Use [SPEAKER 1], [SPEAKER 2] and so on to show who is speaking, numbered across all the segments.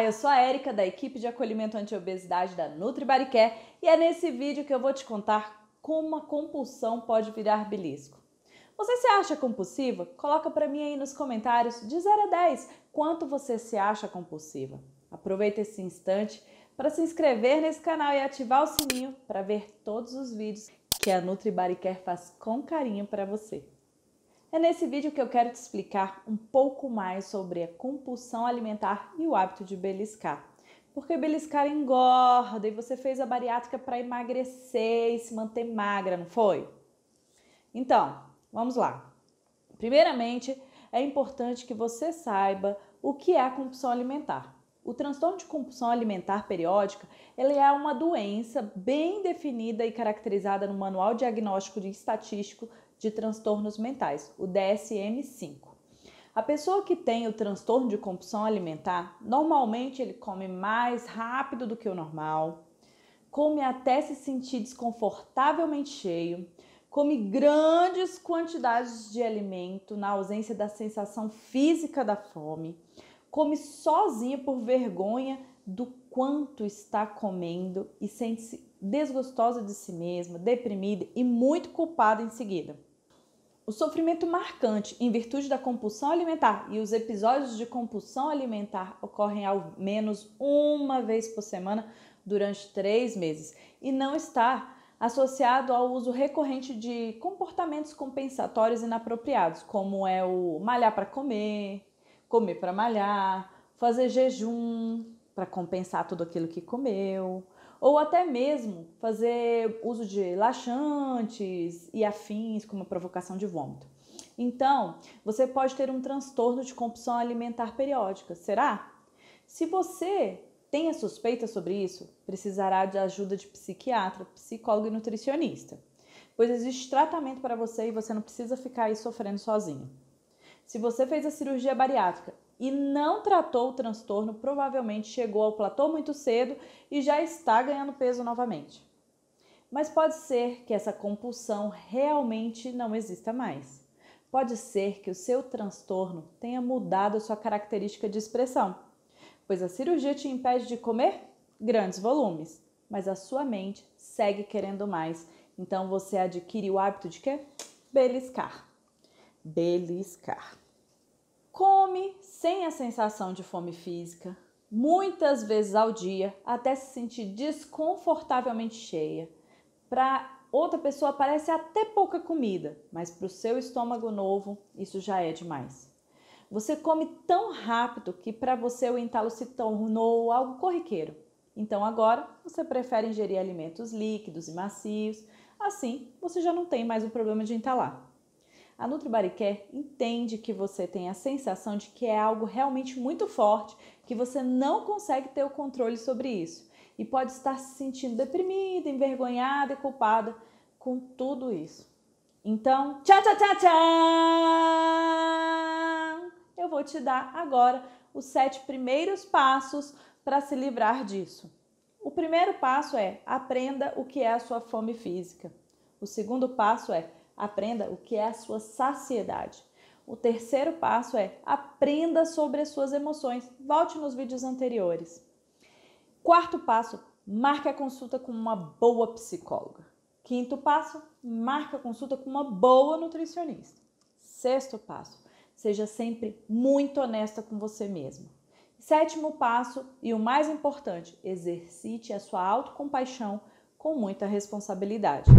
[SPEAKER 1] Olá, eu sou a Érica da equipe de acolhimento anti-obesidade da NutriBaricare e é nesse vídeo que eu vou te contar como a compulsão pode virar belisco. Você se acha compulsiva? Coloca para mim aí nos comentários de 0 a 10 quanto você se acha compulsiva. Aproveita esse instante para se inscrever nesse canal e ativar o sininho para ver todos os vídeos que a NutriBaricare faz com carinho para você. É nesse vídeo que eu quero te explicar um pouco mais sobre a compulsão alimentar e o hábito de beliscar. Porque beliscar engorda e você fez a bariátrica para emagrecer e se manter magra, não foi? Então, vamos lá. Primeiramente, é importante que você saiba o que é a compulsão alimentar. O transtorno de compulsão alimentar periódica ele é uma doença bem definida e caracterizada no Manual Diagnóstico e Estatístico de transtornos mentais, o DSM-5. A pessoa que tem o transtorno de compulsão alimentar, normalmente ele come mais rápido do que o normal, come até se sentir desconfortavelmente cheio, come grandes quantidades de alimento na ausência da sensação física da fome, come sozinha por vergonha do quanto está comendo e sente-se desgostosa de si mesma, deprimida e muito culpada em seguida o sofrimento marcante em virtude da compulsão alimentar e os episódios de compulsão alimentar ocorrem ao menos uma vez por semana durante três meses e não está associado ao uso recorrente de comportamentos compensatórios inapropriados, como é o malhar para comer, comer para malhar, fazer jejum para compensar tudo aquilo que comeu, ou até mesmo fazer uso de laxantes e afins, como a provocação de vômito. Então, você pode ter um transtorno de compulsão alimentar periódica, será? Se você tem a suspeita sobre isso, precisará de ajuda de psiquiatra, psicólogo e nutricionista, pois existe tratamento para você e você não precisa ficar aí sofrendo sozinho. Se você fez a cirurgia bariátrica e não tratou o transtorno, provavelmente chegou ao platô muito cedo e já está ganhando peso novamente. Mas pode ser que essa compulsão realmente não exista mais. Pode ser que o seu transtorno tenha mudado sua característica de expressão, pois a cirurgia te impede de comer grandes volumes, mas a sua mente segue querendo mais. Então você adquire o hábito de quê? Beliscar beliscar. Come sem a sensação de fome física, muitas vezes ao dia, até se sentir desconfortavelmente cheia. Para outra pessoa parece até pouca comida, mas para o seu estômago novo isso já é demais. Você come tão rápido que para você o entalo se tornou algo corriqueiro. Então agora você prefere ingerir alimentos líquidos e macios, assim você já não tem mais o problema de entalar. A Nutribaricare entende que você tem a sensação de que é algo realmente muito forte, que você não consegue ter o controle sobre isso e pode estar se sentindo deprimida, envergonhada e culpada com tudo isso. Então, tchau, tchau, tchau, tchau! Eu vou te dar agora os sete primeiros passos para se livrar disso. O primeiro passo é aprenda o que é a sua fome física. O segundo passo é Aprenda o que é a sua saciedade. O terceiro passo é aprenda sobre as suas emoções. Volte nos vídeos anteriores. Quarto passo, marque a consulta com uma boa psicóloga. Quinto passo, marque a consulta com uma boa nutricionista. Sexto passo, seja sempre muito honesta com você mesma. Sétimo passo e o mais importante, exercite a sua autocompaixão com muita responsabilidade.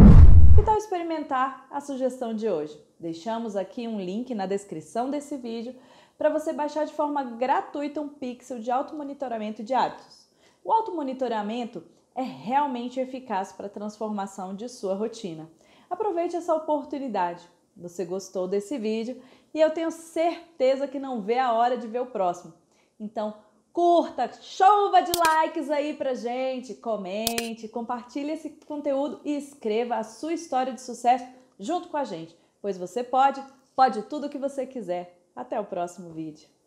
[SPEAKER 1] Que tal experimentar a sugestão de hoje? Deixamos aqui um link na descrição desse vídeo para você baixar de forma gratuita um pixel de automonitoramento de hábitos. O automonitoramento é realmente eficaz para a transformação de sua rotina. Aproveite essa oportunidade. Você gostou desse vídeo e eu tenho certeza que não vê a hora de ver o próximo. Então, curta, chova de likes aí pra gente, comente, compartilhe esse conteúdo e escreva a sua história de sucesso junto com a gente, pois você pode, pode tudo o que você quiser. Até o próximo vídeo.